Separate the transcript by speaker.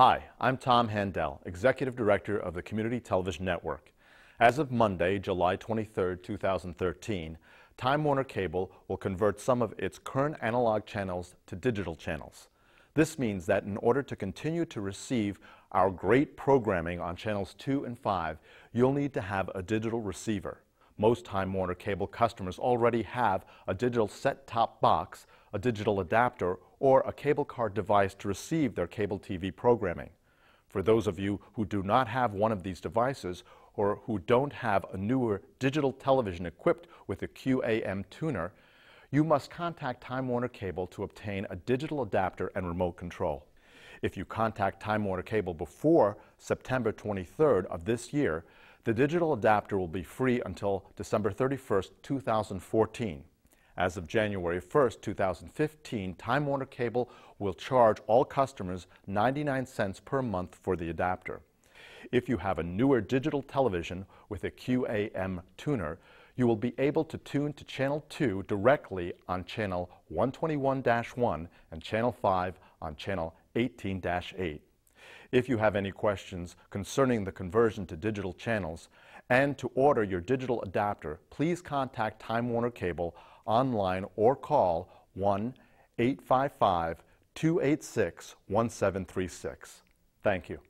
Speaker 1: Hi, I'm Tom Handel, Executive Director of the Community Television Network. As of Monday, July 23, 2013, Time Warner Cable will convert some of its current analog channels to digital channels. This means that in order to continue to receive our great programming on channels 2 and 5, you'll need to have a digital receiver. Most Time Warner Cable customers already have a digital set-top box a digital adapter, or a cable car device to receive their cable TV programming. For those of you who do not have one of these devices or who don't have a newer digital television equipped with a QAM tuner, you must contact Time Warner Cable to obtain a digital adapter and remote control. If you contact Time Warner Cable before September 23rd of this year, the digital adapter will be free until December 31st, 2014. As of January 1, 2015, Time Warner Cable will charge all customers 99 cents per month for the adapter. If you have a newer digital television with a QAM tuner, you will be able to tune to Channel 2 directly on Channel 121-1 and Channel 5 on Channel 18-8. If you have any questions concerning the conversion to digital channels and to order your digital adapter, please contact Time Warner Cable online or call 1 855 286 1736. Thank you.